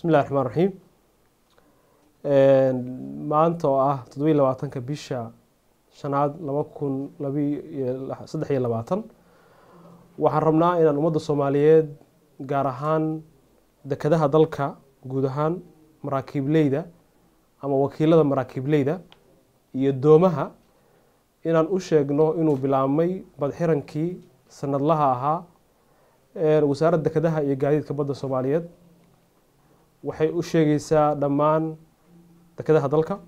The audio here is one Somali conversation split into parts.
bismillahi raxmaan raxiim maanta oo ah toddobiiy labaatanka bisha shanaad laba kun labasaddex iyo labaatan waxaan rabnaa inaan ummadda soomaaliyeed gaar ahaan dekedaha dalka guud ahaan maraakiibleyda ama wakiilada maraakiibleyda iyo doomaha inaan u sheegno inuu bilaabmay badxirankii sanadlaha ahaa wasaaradda dekadaha iyo gaadiidka badda soomaaliyeed waxay u sheegaysaa dhammaan dekedaha dalka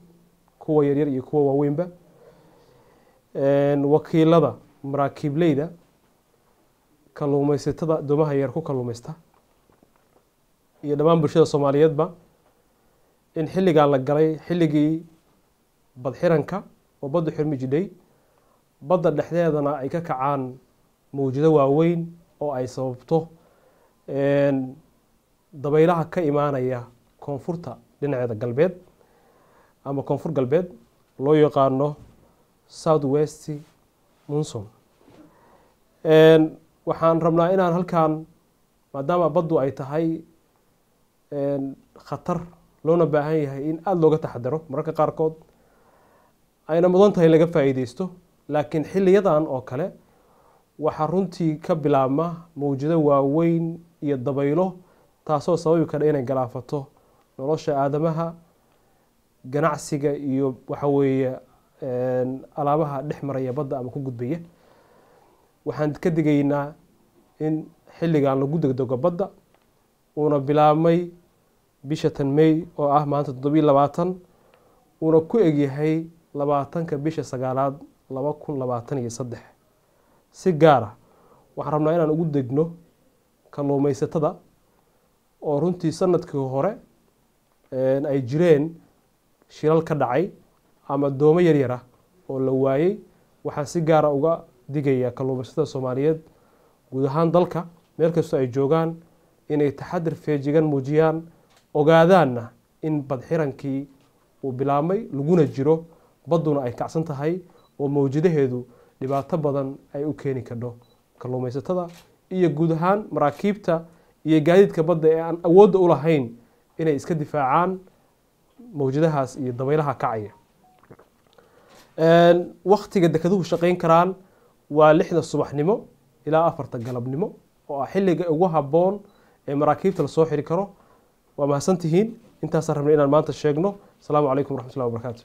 kuwa yaryar iyo kuwa waaweynba wakiilada maraakiibleyda kalluumaysatada addoomaha yar ku kalluumaysta iyo dhammaan bulshada soomaaliyeedba in xilligaa la galay xilligii badxiranka oo baddu xirmi jidhay badda dhexdeedana ay ka kacaan mawjado waaweyn oo ay sababto dabaylaha ka imaanaya koonfurta dhinaceeda galbeed ama koonfur galbeed loo yaqaano south west munson waxaan rabnaa inaan halkan maadaama baddu ay tahay khatar loona baahan yahay in aada looga taxadaro mararka qaarkood ayna mudan tahay in laga faa'iideysto laakiin xiliyadan oo kale waxaa runtii ka bilaabma mawjado waaweyn iyo dabaylo taasoo sababi kara inay galaafato nolosha aadamaha ganacsiga iyo waxa weeye alaabaha dhex maraya badda ama ku gudbaya waxaan ka digaynaa in xilligan lagu degdego badda uuna bilaabmay bisha tan may oo ah maanta toddobiyo labaatan uuna ku egyahay labaatanka bisha sagaalaad laba kun labaatan iyo saddex si gaara ah, waxaan rabnaa inaan ugu degno kalluumaysatada oo runtii sanadkii hore ay jireen shilal ka dhacay ama doomo yaryara oo la waayey waxaan si gaara uga digayaa kalluumaysatada soomaaliyeed guud ahaan dalka meel kastoo ay joogaan inay taxadir feejigan muujiyaan ogaadaanna in badxirankii uu bilaabmay laguna jiro badduna ay kacsan tahay oo mawjadaheedu dhibaato badan ay u keeni kadho kalluumaysatada iyo guud ahaan maraakiibta iyo gaadiidka badda ee aan awoodda u lahayn inay iska difaacaan mawjadahaas iyo dabaylaha kacaya wakhtiga dekaduhu shaqayn karaan waa lixda subaxnimo ilaa afarta galabnimo oo ah xilliga ugu habboon ee maraakiibta lasoo xiri karo waa mahadsantihiin intaasaan rabnay inaan maanta sheegno asalaamu calaykum waraxmatullahi wabarakaatu